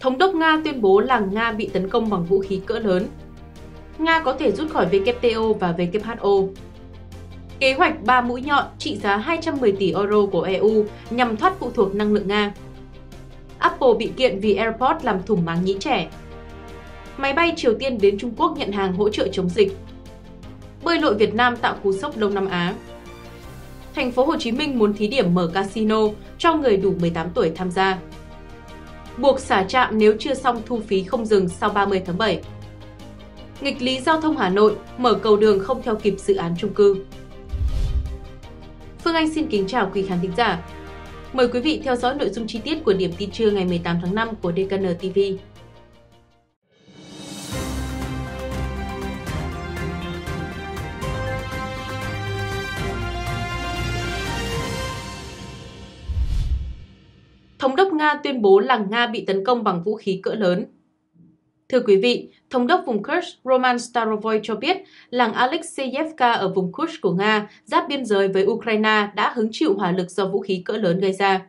Thống đốc Nga tuyên bố làng Nga bị tấn công bằng vũ khí cỡ lớn. Nga có thể rút khỏi WTO và WHO. Kế hoạch 3 mũi nhọn trị giá 210 tỷ euro của EU nhằm thoát phụ thuộc năng lượng Nga. Apple bị kiện vì AirPods làm thủng máng nhĩ trẻ. Máy bay Triều Tiên đến Trung Quốc nhận hàng hỗ trợ chống dịch. Bơi lội Việt Nam tạo cú sốc Đông Nam Á. Thành phố Hồ Chí Minh muốn thí điểm mở casino cho người đủ 18 tuổi tham gia buộc xả trạm nếu chưa xong thu phí không dừng sau 30 tháng 7. Nghịch lý giao thông Hà Nội mở cầu đường không theo kịp dự án trung cư. Phương Anh xin kính chào quý khán thính giả. Mời quý vị theo dõi nội dung chi tiết của điểm tin trưa ngày 18 tháng 5 của DKN TV. đốc Nga tuyên bố làng Nga bị tấn công bằng vũ khí cỡ lớn. Thưa quý vị, Thống đốc vùng Kursk Roman Starovoy cho biết làng Alexeyevka ở vùng Kursk của Nga giáp biên giới với Ukraine đã hứng chịu hỏa lực do vũ khí cỡ lớn gây ra.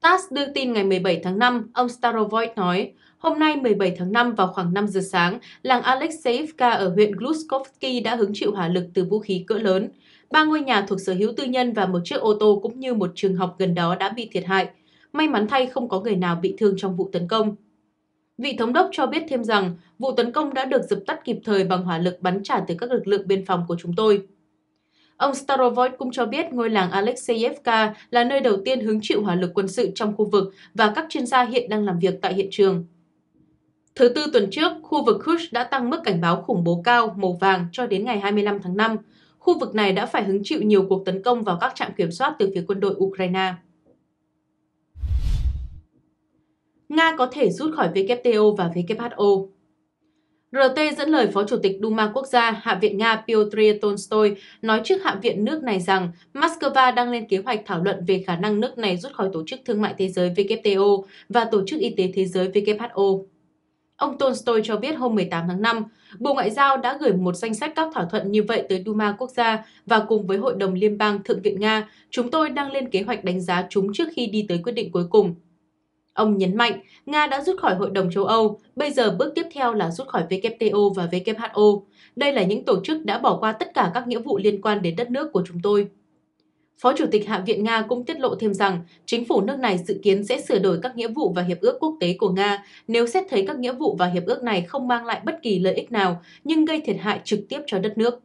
TASS đưa tin ngày 17 tháng 5, ông Starovoy nói, hôm nay 17 tháng 5 vào khoảng 5 giờ sáng, làng Alexeyevka ở huyện Gluskovsky đã hứng chịu hỏa lực từ vũ khí cỡ lớn. Ba ngôi nhà thuộc sở hữu tư nhân và một chiếc ô tô cũng như một trường học gần đó đã bị thiệt hại. May mắn thay không có người nào bị thương trong vụ tấn công. Vị thống đốc cho biết thêm rằng vụ tấn công đã được dập tắt kịp thời bằng hỏa lực bắn trả từ các lực lượng biên phòng của chúng tôi. Ông Starovoit cũng cho biết ngôi làng Alexeyevka là nơi đầu tiên hứng chịu hỏa lực quân sự trong khu vực và các chuyên gia hiện đang làm việc tại hiện trường. Thứ tư tuần trước, khu vực Khush đã tăng mức cảnh báo khủng bố cao màu vàng cho đến ngày 25 tháng 5. Khu vực này đã phải hứng chịu nhiều cuộc tấn công vào các trạm kiểm soát từ phía quân đội Ukraine. Nga có thể rút khỏi WTO và WHO. RT dẫn lời Phó Chủ tịch Duma Quốc gia Hạ viện Nga Pyotr Tolstoy nói trước Hạ viện nước này rằng Moscow đang lên kế hoạch thảo luận về khả năng nước này rút khỏi Tổ chức Thương mại Thế giới WTO và Tổ chức Y tế Thế giới WHO. Ông Tolstoy cho biết hôm 18 tháng 5, Bộ Ngoại giao đã gửi một danh sách các thỏa thuận như vậy tới Duma quốc gia và cùng với Hội đồng Liên bang Thượng viện Nga, chúng tôi đang lên kế hoạch đánh giá chúng trước khi đi tới quyết định cuối cùng, Ông nhấn mạnh Nga đã rút khỏi Hội đồng châu Âu, bây giờ bước tiếp theo là rút khỏi WTO và WHO. Đây là những tổ chức đã bỏ qua tất cả các nghĩa vụ liên quan đến đất nước của chúng tôi. Phó Chủ tịch Hạ viện Nga cũng tiết lộ thêm rằng chính phủ nước này dự kiến sẽ sửa đổi các nghĩa vụ và hiệp ước quốc tế của Nga nếu xét thấy các nghĩa vụ và hiệp ước này không mang lại bất kỳ lợi ích nào nhưng gây thiệt hại trực tiếp cho đất nước.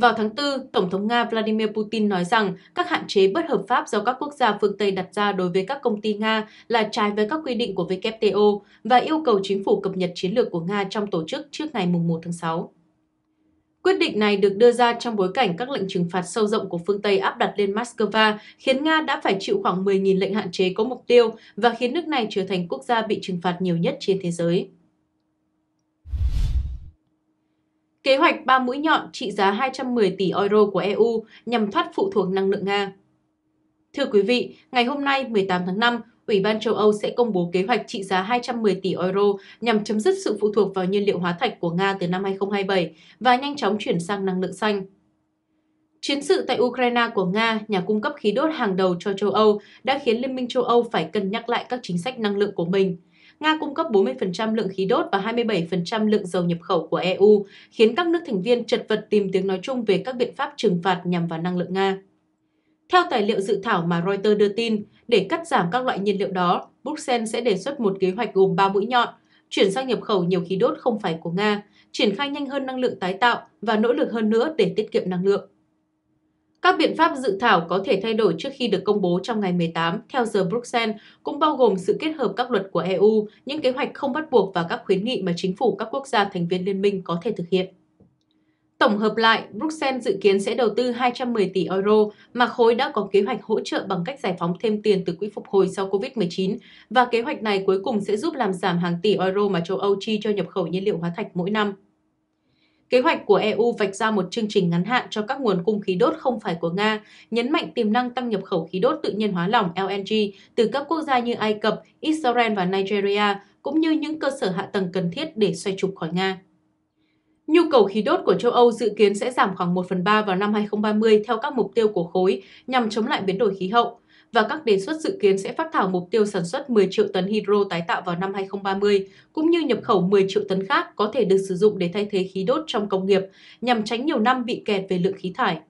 Vào tháng 4, Tổng thống Nga Vladimir Putin nói rằng các hạn chế bất hợp pháp do các quốc gia phương Tây đặt ra đối với các công ty Nga là trái với các quy định của WTO và yêu cầu chính phủ cập nhật chiến lược của Nga trong tổ chức trước ngày 1 tháng 6. Quyết định này được đưa ra trong bối cảnh các lệnh trừng phạt sâu rộng của phương Tây áp đặt lên Moscow khiến Nga đã phải chịu khoảng 10.000 lệnh hạn chế có mục tiêu và khiến nước này trở thành quốc gia bị trừng phạt nhiều nhất trên thế giới. kế hoạch ba mũi nhọn trị giá 210 tỷ euro của EU nhằm thoát phụ thuộc năng lượng Nga. Thưa quý vị, ngày hôm nay 18 tháng 5, Ủy ban châu Âu sẽ công bố kế hoạch trị giá 210 tỷ euro nhằm chấm dứt sự phụ thuộc vào nhiên liệu hóa thạch của Nga từ năm 2027 và nhanh chóng chuyển sang năng lượng xanh. Chiến sự tại Ukraine của Nga, nhà cung cấp khí đốt hàng đầu cho châu Âu, đã khiến Liên minh châu Âu phải cân nhắc lại các chính sách năng lượng của mình – Nga cung cấp 40% lượng khí đốt và 27% lượng dầu nhập khẩu của EU, khiến các nước thành viên chật vật tìm tiếng nói chung về các biện pháp trừng phạt nhằm vào năng lượng Nga. Theo tài liệu dự thảo mà Reuters đưa tin, để cắt giảm các loại nhiên liệu đó, Bruxelles sẽ đề xuất một kế hoạch gồm 3 mũi nhọn, chuyển sang nhập khẩu nhiều khí đốt không phải của Nga, triển khai nhanh hơn năng lượng tái tạo và nỗ lực hơn nữa để tiết kiệm năng lượng. Các biện pháp dự thảo có thể thay đổi trước khi được công bố trong ngày 18 theo giờ Bruxelles, cũng bao gồm sự kết hợp các luật của EU, những kế hoạch không bắt buộc và các khuyến nghị mà chính phủ các quốc gia thành viên liên minh có thể thực hiện. Tổng hợp lại, Bruxelles dự kiến sẽ đầu tư 210 tỷ euro mà khối đã có kế hoạch hỗ trợ bằng cách giải phóng thêm tiền từ quỹ phục hồi sau COVID-19 và kế hoạch này cuối cùng sẽ giúp làm giảm hàng tỷ euro mà châu Âu chi cho nhập khẩu nhiên liệu hóa thạch mỗi năm. Kế hoạch của EU vạch ra một chương trình ngắn hạn cho các nguồn cung khí đốt không phải của Nga, nhấn mạnh tiềm năng tăng nhập khẩu khí đốt tự nhiên hóa lỏng LNG từ các quốc gia như Ai Cập, Israel và Nigeria, cũng như những cơ sở hạ tầng cần thiết để xoay trục khỏi Nga. Nhu cầu khí đốt của châu Âu dự kiến sẽ giảm khoảng 1 phần 3 vào năm 2030 theo các mục tiêu của khối nhằm chống lại biến đổi khí hậu và các đề xuất dự kiến sẽ phát thảo mục tiêu sản xuất 10 triệu tấn hydro tái tạo vào năm 2030, cũng như nhập khẩu 10 triệu tấn khác có thể được sử dụng để thay thế khí đốt trong công nghiệp, nhằm tránh nhiều năm bị kẹt về lượng khí thải.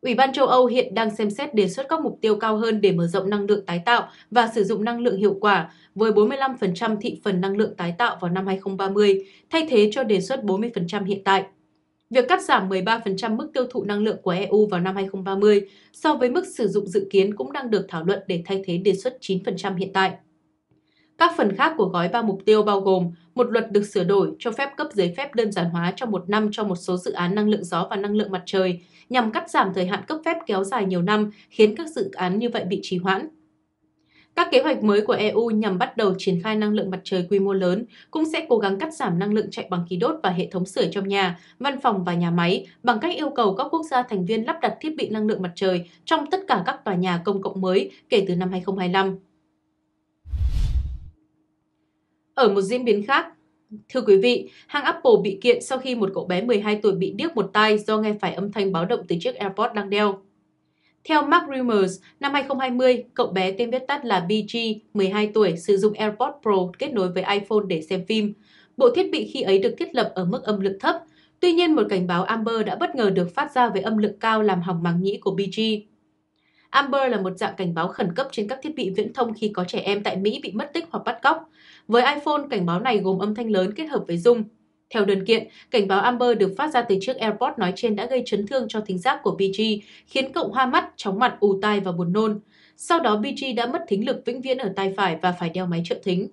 Ủy ban châu Âu hiện đang xem xét đề xuất các mục tiêu cao hơn để mở rộng năng lượng tái tạo và sử dụng năng lượng hiệu quả với 45% thị phần năng lượng tái tạo vào năm 2030, thay thế cho đề xuất 40% hiện tại. Việc cắt giảm 13% mức tiêu thụ năng lượng của EU vào năm 2030 so với mức sử dụng dự kiến cũng đang được thảo luận để thay thế đề xuất 9% hiện tại. Các phần khác của gói ba mục tiêu bao gồm một luật được sửa đổi cho phép cấp giấy phép đơn giản hóa trong một năm cho một số dự án năng lượng gió và năng lượng mặt trời nhằm cắt giảm thời hạn cấp phép kéo dài nhiều năm khiến các dự án như vậy bị trì hoãn. Các kế hoạch mới của EU nhằm bắt đầu triển khai năng lượng mặt trời quy mô lớn cũng sẽ cố gắng cắt giảm năng lượng chạy bằng khí đốt và hệ thống sửa trong nhà, văn phòng và nhà máy bằng cách yêu cầu các quốc gia thành viên lắp đặt thiết bị năng lượng mặt trời trong tất cả các tòa nhà công cộng mới kể từ năm 2025. Ở một diễn biến khác, Thưa quý vị, hãng Apple bị kiện sau khi một cậu bé 12 tuổi bị điếc một tai do nghe phải âm thanh báo động từ chiếc AirPod đang đeo. Theo Mark Rumors, năm 2020, cậu bé tên viết tắt là BG, 12 tuổi, sử dụng AirPods Pro kết nối với iPhone để xem phim. Bộ thiết bị khi ấy được thiết lập ở mức âm lượng thấp. Tuy nhiên, một cảnh báo Amber đã bất ngờ được phát ra với âm lượng cao làm hỏng màng nhĩ của BG. Amber là một dạng cảnh báo khẩn cấp trên các thiết bị viễn thông khi có trẻ em tại Mỹ bị mất tích hoặc bắt cóc. Với iPhone, cảnh báo này gồm âm thanh lớn kết hợp với rung. Theo đơn kiện, cảnh báo Amber được phát ra từ chiếc AirPod nói trên đã gây chấn thương cho thính giác của BG, khiến cậu hoa mắt, chóng mặt, ù tai và buồn nôn. Sau đó BG đã mất thính lực vĩnh viễn ở tai phải và phải đeo máy trợ thính.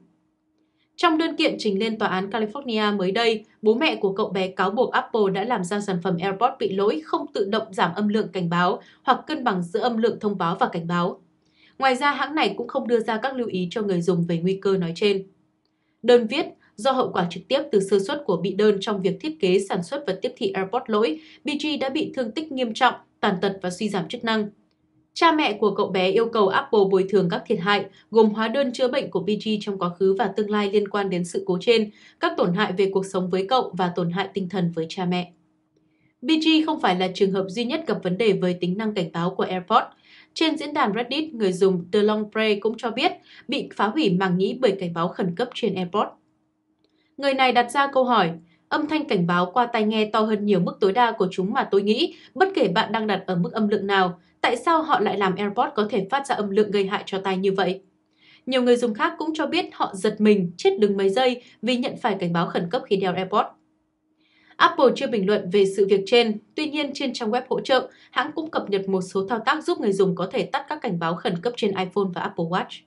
Trong đơn kiện trình lên tòa án California mới đây, bố mẹ của cậu bé cáo buộc Apple đã làm ra sản phẩm AirPod bị lỗi không tự động giảm âm lượng cảnh báo hoặc cân bằng giữa âm lượng thông báo và cảnh báo. Ngoài ra, hãng này cũng không đưa ra các lưu ý cho người dùng về nguy cơ nói trên. Đơn viết, Do hậu quả trực tiếp từ sơ suất của bị đơn trong việc thiết kế, sản xuất và tiếp thị airport lỗi, BG đã bị thương tích nghiêm trọng, tàn tật và suy giảm chức năng. Cha mẹ của cậu bé yêu cầu Apple bồi thường các thiệt hại, gồm hóa đơn chữa bệnh của BG trong quá khứ và tương lai liên quan đến sự cố trên, các tổn hại về cuộc sống với cậu và tổn hại tinh thần với cha mẹ. BG không phải là trường hợp duy nhất gặp vấn đề với tính năng cảnh báo của AirPods. Trên diễn đàn Reddit, người dùng The Long Play cũng cho biết bị phá hủy màng nhĩ bởi cảnh báo khẩn cấp trên AirPods. Người này đặt ra câu hỏi, âm thanh cảnh báo qua tai nghe to hơn nhiều mức tối đa của chúng mà tôi nghĩ, bất kể bạn đang đặt ở mức âm lượng nào, tại sao họ lại làm AirPods có thể phát ra âm lượng gây hại cho tai như vậy? Nhiều người dùng khác cũng cho biết họ giật mình, chết đứng mấy giây vì nhận phải cảnh báo khẩn cấp khi đeo AirPods. Apple chưa bình luận về sự việc trên, tuy nhiên trên trang web hỗ trợ, hãng cũng cập nhật một số thao tác giúp người dùng có thể tắt các cảnh báo khẩn cấp trên iPhone và Apple Watch.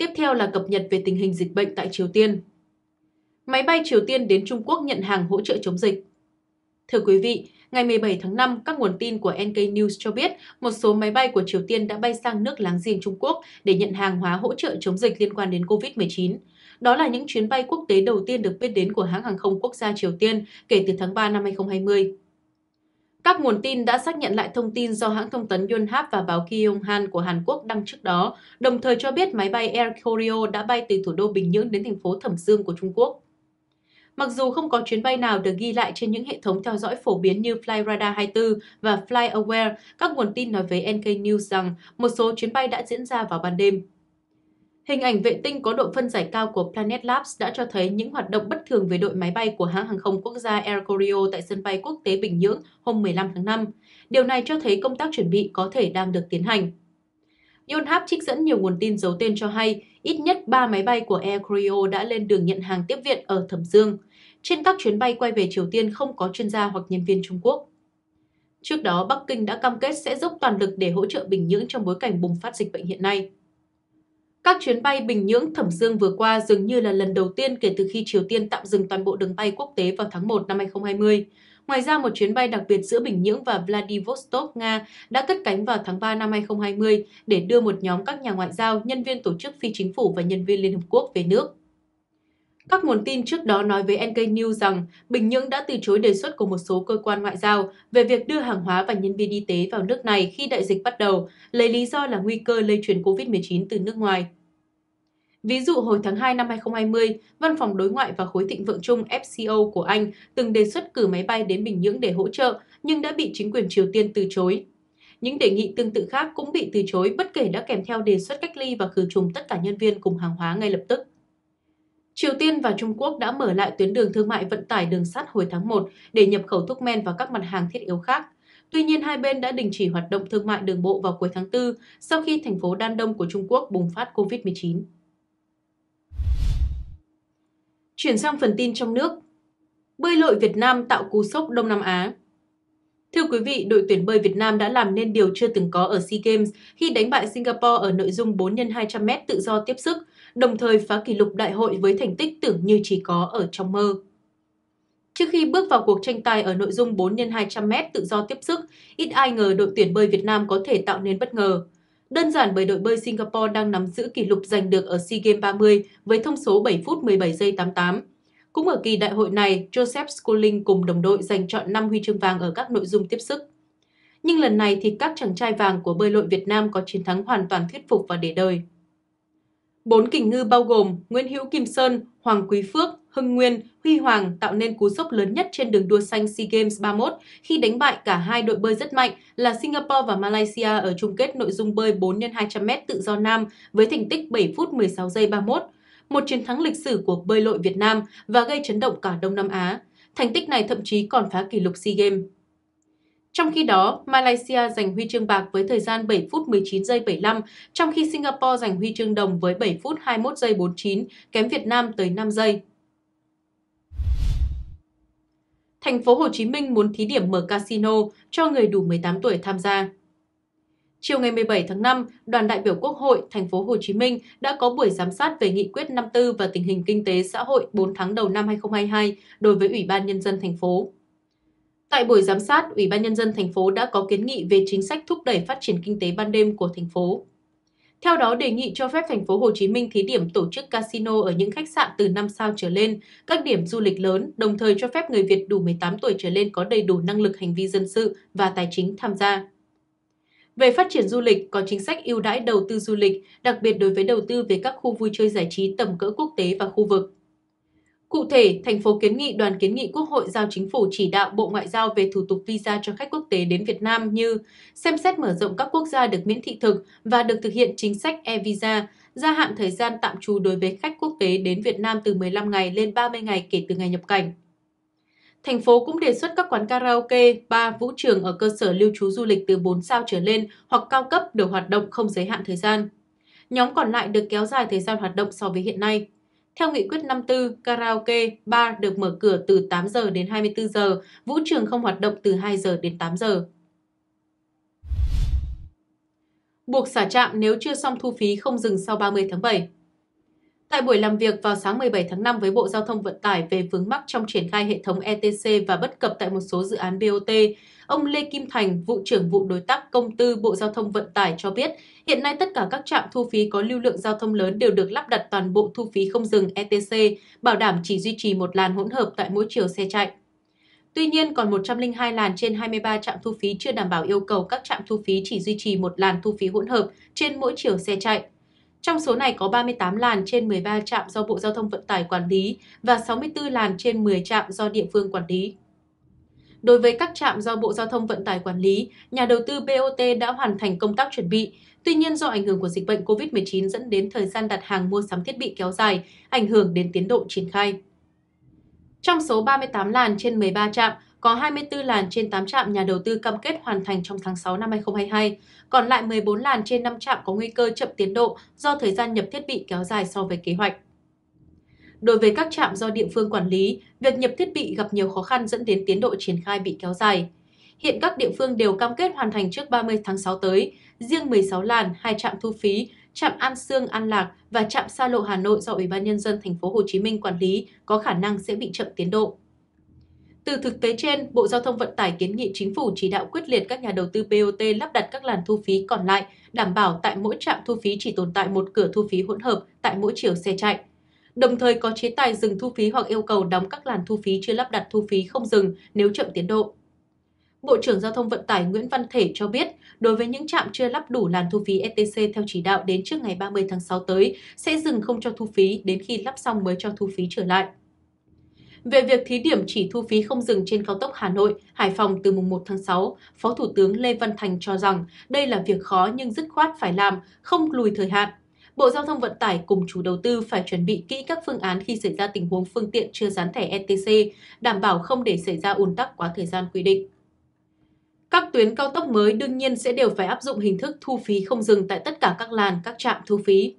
Tiếp theo là cập nhật về tình hình dịch bệnh tại Triều Tiên. Máy bay Triều Tiên đến Trung Quốc nhận hàng hỗ trợ chống dịch. Thưa quý vị, ngày 17 tháng 5, các nguồn tin của NK News cho biết một số máy bay của Triều Tiên đã bay sang nước láng giềng Trung Quốc để nhận hàng hóa hỗ trợ chống dịch liên quan đến COVID-19. Đó là những chuyến bay quốc tế đầu tiên được biết đến của hãng hàng không quốc gia Triều Tiên kể từ tháng 3 năm 2020. Các nguồn tin đã xác nhận lại thông tin do hãng thông tấn Yonhap và báo Kyonghan của Hàn Quốc đăng trước đó, đồng thời cho biết máy bay Air Koryo đã bay từ thủ đô Bình Nhưỡng đến thành phố Thẩm Dương của Trung Quốc. Mặc dù không có chuyến bay nào được ghi lại trên những hệ thống theo dõi phổ biến như Flyradar 24 và FlyAware, các nguồn tin nói với NK News rằng một số chuyến bay đã diễn ra vào ban đêm. Hình ảnh vệ tinh có độ phân giải cao của Planet Labs đã cho thấy những hoạt động bất thường về đội máy bay của hãng hàng không quốc gia Air Koryo tại sân bay quốc tế Bình Nhưỡng hôm 15 tháng 5. Điều này cho thấy công tác chuẩn bị có thể đang được tiến hành. Yonhap trích dẫn nhiều nguồn tin giấu tên cho hay ít nhất 3 máy bay của Air Koryo đã lên đường nhận hàng tiếp viện ở Thẩm Dương. Trên các chuyến bay quay về Triều Tiên không có chuyên gia hoặc nhân viên Trung Quốc. Trước đó, Bắc Kinh đã cam kết sẽ dốc toàn lực để hỗ trợ Bình Nhưỡng trong bối cảnh bùng phát dịch bệnh hiện nay. Các chuyến bay Bình Nhưỡng Thẩm Dương vừa qua dường như là lần đầu tiên kể từ khi Triều Tiên tạm dừng toàn bộ đường bay quốc tế vào tháng 1 năm 2020. Ngoài ra, một chuyến bay đặc biệt giữa Bình Nhưỡng và Vladivostok, Nga đã cất cánh vào tháng 3 năm 2020 để đưa một nhóm các nhà ngoại giao, nhân viên tổ chức phi chính phủ và nhân viên Liên Hợp Quốc về nước. Các nguồn tin trước đó nói với NK News rằng Bình Nhưỡng đã từ chối đề xuất của một số cơ quan ngoại giao về việc đưa hàng hóa và nhân viên y tế vào nước này khi đại dịch bắt đầu, lấy lý do là nguy cơ lây truyền COVID-19 từ nước ngoài. Ví dụ hồi tháng 2 năm 2020, Văn phòng Đối ngoại và Khối Thịnh vượng chung FCO của Anh từng đề xuất cử máy bay đến Bình Nhưỡng để hỗ trợ, nhưng đã bị chính quyền Triều Tiên từ chối. Những đề nghị tương tự khác cũng bị từ chối bất kể đã kèm theo đề xuất cách ly và khử trùng tất cả nhân viên cùng hàng hóa ngay lập tức. Triều Tiên và Trung Quốc đã mở lại tuyến đường thương mại vận tải đường sắt hồi tháng 1 để nhập khẩu thuốc men và các mặt hàng thiết yếu khác. Tuy nhiên, hai bên đã đình chỉ hoạt động thương mại đường bộ vào cuối tháng 4 sau khi thành phố Đan Đông của Trung Quốc bùng phát COVID-19. Chuyển sang phần tin trong nước. Bơi lội Việt Nam tạo cú sốc Đông Nam Á. Thưa quý vị, đội tuyển bơi Việt Nam đã làm nên điều chưa từng có ở SEA Games khi đánh bại Singapore ở nội dung 4 x 200m tự do tiếp sức đồng thời phá kỷ lục đại hội với thành tích tưởng như chỉ có ở trong mơ. Trước khi bước vào cuộc tranh tài ở nội dung 4 x 200m tự do tiếp sức, ít ai ngờ đội tuyển bơi Việt Nam có thể tạo nên bất ngờ. Đơn giản bởi đội bơi Singapore đang nắm giữ kỷ lục giành được ở SEA Games 30 với thông số 7 phút 17 giây 88. Cũng ở kỳ đại hội này, Joseph Schooling cùng đồng đội giành chọn 5 huy chương vàng ở các nội dung tiếp sức. Nhưng lần này thì các chàng trai vàng của bơi lội Việt Nam có chiến thắng hoàn toàn thuyết phục và để đời. Bốn kình ngư bao gồm Nguyễn Hữu Kim Sơn, Hoàng Quý Phước, Hưng Nguyên, Huy Hoàng tạo nên cú sốc lớn nhất trên đường đua xanh SEA Games 31 khi đánh bại cả hai đội bơi rất mạnh là Singapore và Malaysia ở chung kết nội dung bơi 4 x 200m tự do nam với thành tích 7 phút 16 giây 31, một chiến thắng lịch sử của bơi lội Việt Nam và gây chấn động cả Đông Nam Á. Thành tích này thậm chí còn phá kỷ lục SEA Games. Trong khi đó, Malaysia giành huy chương bạc với thời gian 7 phút 19 giây 75, trong khi Singapore giành huy chương đồng với 7 phút 21 giây 49, kém Việt Nam tới 5 giây. Thành phố Hồ Chí Minh muốn thí điểm mở casino cho người đủ 18 tuổi tham gia. Chiều ngày 17 tháng 5, đoàn đại biểu Quốc hội thành phố Hồ Chí Minh đã có buổi giám sát về nghị quyết 54 và tình hình kinh tế xã hội 4 tháng đầu năm 2022 đối với Ủy ban nhân dân thành phố. Tại buổi giám sát, Ủy ban Nhân dân thành phố đã có kiến nghị về chính sách thúc đẩy phát triển kinh tế ban đêm của thành phố. Theo đó, đề nghị cho phép thành phố Hồ Chí Minh thí điểm tổ chức casino ở những khách sạn từ 5 sao trở lên, các điểm du lịch lớn, đồng thời cho phép người Việt đủ 18 tuổi trở lên có đầy đủ năng lực hành vi dân sự và tài chính tham gia. Về phát triển du lịch, có chính sách ưu đãi đầu tư du lịch, đặc biệt đối với đầu tư về các khu vui chơi giải trí tầm cỡ quốc tế và khu vực. Cụ thể, thành phố kiến nghị đoàn kiến nghị Quốc hội giao chính phủ chỉ đạo Bộ Ngoại giao về thủ tục visa cho khách quốc tế đến Việt Nam như xem xét mở rộng các quốc gia được miễn thị thực và được thực hiện chính sách e-visa, gia hạn thời gian tạm trú đối với khách quốc tế đến Việt Nam từ 15 ngày lên 30 ngày kể từ ngày nhập cảnh. Thành phố cũng đề xuất các quán karaoke, bar, vũ trường ở cơ sở lưu trú du lịch từ 4 sao trở lên hoặc cao cấp được hoạt động không giới hạn thời gian. Nhóm còn lại được kéo dài thời gian hoạt động so với hiện nay. Theo nghị quyết 54, karaoke, bar được mở cửa từ 8 giờ đến 24 giờ, vũ trường không hoạt động từ 2 giờ đến 8 giờ. Buộc xả trạm nếu chưa xong thu phí không dừng sau 30 tháng 7 Tại buổi làm việc vào sáng 17 tháng 5 với Bộ Giao thông Vận tải về vướng mắc trong triển khai hệ thống ETC và bất cập tại một số dự án BOT, ông Lê Kim Thành, vụ trưởng vụ đối tác công tư Bộ Giao thông Vận tải cho biết, hiện nay tất cả các trạm thu phí có lưu lượng giao thông lớn đều được lắp đặt toàn bộ thu phí không dừng ETC, bảo đảm chỉ duy trì một làn hỗn hợp tại mỗi chiều xe chạy. Tuy nhiên, còn 102 làn trên 23 trạm thu phí chưa đảm bảo yêu cầu các trạm thu phí chỉ duy trì một làn thu phí hỗn hợp trên mỗi chiều xe chạy. Trong số này có 38 làn trên 13 trạm do Bộ Giao thông Vận tải quản lý và 64 làn trên 10 trạm do địa phương quản lý. Đối với các trạm do Bộ Giao thông Vận tải quản lý, nhà đầu tư BOT đã hoàn thành công tác chuẩn bị. Tuy nhiên, do ảnh hưởng của dịch bệnh COVID-19 dẫn đến thời gian đặt hàng mua sắm thiết bị kéo dài, ảnh hưởng đến tiến độ triển khai. Trong số 38 làn trên 13 trạm, có 24 làn trên 8 trạm nhà đầu tư cam kết hoàn thành trong tháng 6 năm 2022, còn lại 14 làn trên 5 trạm có nguy cơ chậm tiến độ do thời gian nhập thiết bị kéo dài so với kế hoạch. Đối với các trạm do địa phương quản lý, việc nhập thiết bị gặp nhiều khó khăn dẫn đến tiến độ triển khai bị kéo dài. Hiện các địa phương đều cam kết hoàn thành trước 30 tháng 6 tới, riêng 16 làn, hai trạm thu phí, trạm An Sương An Lạc và trạm Sa lộ Hà Nội do Ủy ban nhân dân thành phố Hồ Chí Minh quản lý có khả năng sẽ bị chậm tiến độ. Từ thực tế trên, Bộ Giao thông Vận tải kiến nghị chính phủ chỉ đạo quyết liệt các nhà đầu tư BOT lắp đặt các làn thu phí còn lại, đảm bảo tại mỗi trạm thu phí chỉ tồn tại một cửa thu phí hỗn hợp tại mỗi chiều xe chạy. Đồng thời có chế tài dừng thu phí hoặc yêu cầu đóng các làn thu phí chưa lắp đặt thu phí không dừng nếu chậm tiến độ. Bộ trưởng Giao thông Vận tải Nguyễn Văn Thể cho biết, đối với những trạm chưa lắp đủ làn thu phí ETC theo chỉ đạo đến trước ngày 30 tháng 6 tới, sẽ dừng không cho thu phí đến khi lắp xong mới cho thu phí trở lại. Về việc thí điểm chỉ thu phí không dừng trên cao tốc Hà Nội, Hải Phòng từ mùng 1 tháng 6, Phó Thủ tướng Lê Văn Thành cho rằng đây là việc khó nhưng dứt khoát phải làm, không lùi thời hạn. Bộ Giao thông Vận tải cùng chủ đầu tư phải chuẩn bị kỹ các phương án khi xảy ra tình huống phương tiện chưa dán thẻ ETC, đảm bảo không để xảy ra ùn tắc quá thời gian quy định. Các tuyến cao tốc mới đương nhiên sẽ đều phải áp dụng hình thức thu phí không dừng tại tất cả các làn, các trạm thu phí.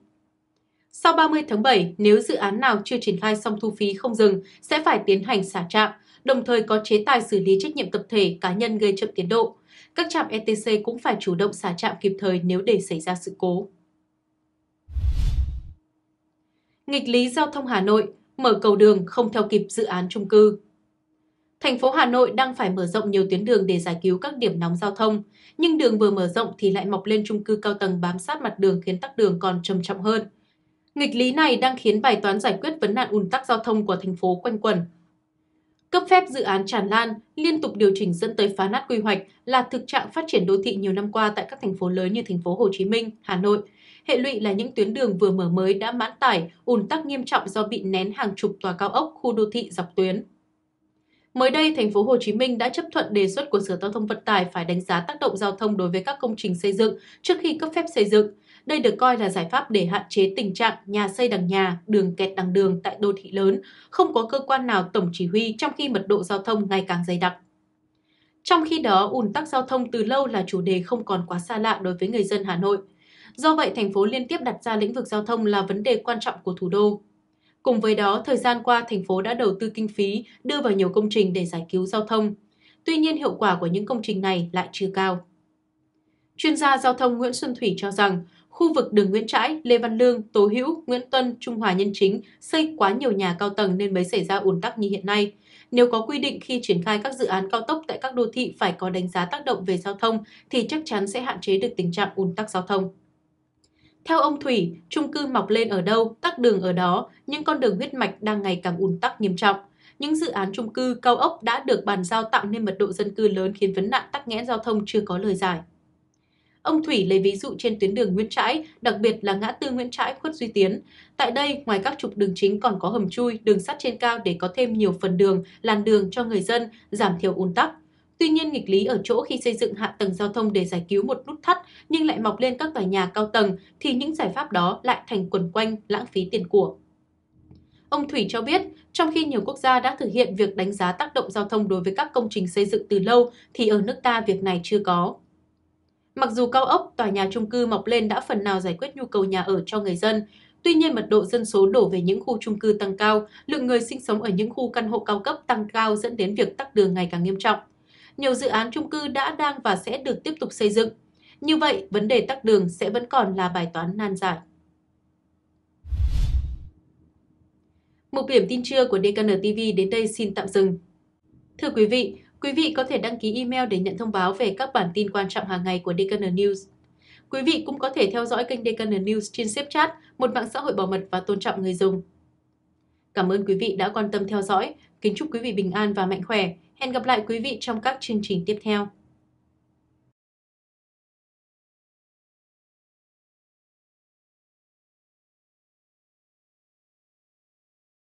Sau 30 tháng 7, nếu dự án nào chưa triển khai xong thu phí không dừng, sẽ phải tiến hành xả trạm, đồng thời có chế tài xử lý trách nhiệm tập thể cá nhân gây chậm tiến độ. Các trạm ETC cũng phải chủ động xả trạm kịp thời nếu để xảy ra sự cố. Nghịch lý giao thông Hà Nội, mở cầu đường không theo kịp dự án trung cư. Thành phố Hà Nội đang phải mở rộng nhiều tuyến đường để giải cứu các điểm nóng giao thông, nhưng đường vừa mở rộng thì lại mọc lên trung cư cao tầng bám sát mặt đường khiến tắc đường còn trầm trọng hơn. Nghịch lý này đang khiến bài toán giải quyết vấn nạn ùn tắc giao thông của thành phố quanh quẩn. Cấp phép dự án tràn lan, liên tục điều chỉnh dẫn tới phá nát quy hoạch là thực trạng phát triển đô thị nhiều năm qua tại các thành phố lớn như thành phố Hồ Chí Minh, Hà Nội. Hệ lụy là những tuyến đường vừa mở mới đã mãn tải, ùn tắc nghiêm trọng do bị nén hàng chục tòa cao ốc, khu đô thị dọc tuyến. Mới đây, thành phố Hồ Chí Minh đã chấp thuận đề xuất của Sở Giao thông Vận tải phải đánh giá tác động giao thông đối với các công trình xây dựng trước khi cấp phép xây dựng. Đây được coi là giải pháp để hạn chế tình trạng nhà xây đằng nhà, đường kẹt đằng đường tại đô thị lớn, không có cơ quan nào tổng chỉ huy trong khi mật độ giao thông ngày càng dày đặc. Trong khi đó, ùn tắc giao thông từ lâu là chủ đề không còn quá xa lạ đối với người dân Hà Nội. Do vậy, thành phố liên tiếp đặt ra lĩnh vực giao thông là vấn đề quan trọng của thủ đô. Cùng với đó, thời gian qua, thành phố đã đầu tư kinh phí đưa vào nhiều công trình để giải cứu giao thông. Tuy nhiên, hiệu quả của những công trình này lại chưa cao. Chuyên gia giao thông Nguyễn Xuân Thủy cho rằng, khu vực đường Nguyễn Trãi, Lê Văn Lương, Tố Hữu, Nguyễn Tuân, Trung Hòa Nhân Chính xây quá nhiều nhà cao tầng nên mới xảy ra ùn tắc như hiện nay. Nếu có quy định khi triển khai các dự án cao tốc tại các đô thị phải có đánh giá tác động về giao thông thì chắc chắn sẽ hạn chế được tình trạng ùn tắc giao thông. Theo ông Thủy, chung cư mọc lên ở đâu, tắc đường ở đó, nhưng con đường huyết mạch đang ngày càng ùn tắc nghiêm trọng. Những dự án chung cư cao ốc đã được bàn giao tạo nên mật độ dân cư lớn khiến vấn nạn tắc nghẽn giao thông chưa có lời giải. Ông Thủy lấy ví dụ trên tuyến đường Nguyễn Trãi, đặc biệt là ngã tư Nguyễn Trãi Khuất Duy Tiến. Tại đây, ngoài các trục đường chính còn có hầm chui, đường sắt trên cao để có thêm nhiều phần đường, làn đường cho người dân, giảm thiểu ùn tắc. Tuy nhiên, nghịch lý ở chỗ khi xây dựng hạ tầng giao thông để giải cứu một nút thắt nhưng lại mọc lên các tòa nhà cao tầng thì những giải pháp đó lại thành quần quanh, lãng phí tiền của. Ông Thủy cho biết, trong khi nhiều quốc gia đã thực hiện việc đánh giá tác động giao thông đối với các công trình xây dựng từ lâu thì ở nước ta việc này chưa có. Mặc dù cao ốc, tòa nhà chung cư mọc lên đã phần nào giải quyết nhu cầu nhà ở cho người dân, tuy nhiên mật độ dân số đổ về những khu chung cư tăng cao, lượng người sinh sống ở những khu căn hộ cao cấp tăng cao dẫn đến việc tắc đường ngày càng nghiêm trọng. Nhiều dự án chung cư đã đang và sẽ được tiếp tục xây dựng. Như vậy, vấn đề tắc đường sẽ vẫn còn là bài toán nan giải. Một điểm tin trưa của DKN TV đến đây xin tạm dừng. Thưa quý vị, Quý vị có thể đăng ký email để nhận thông báo về các bản tin quan trọng hàng ngày của Deccan News. Quý vị cũng có thể theo dõi kênh Deccan News trên Snapchat, một mạng xã hội bảo mật và tôn trọng người dùng. Cảm ơn quý vị đã quan tâm theo dõi. Kính chúc quý vị bình an và mạnh khỏe. Hẹn gặp lại quý vị trong các chương trình tiếp theo.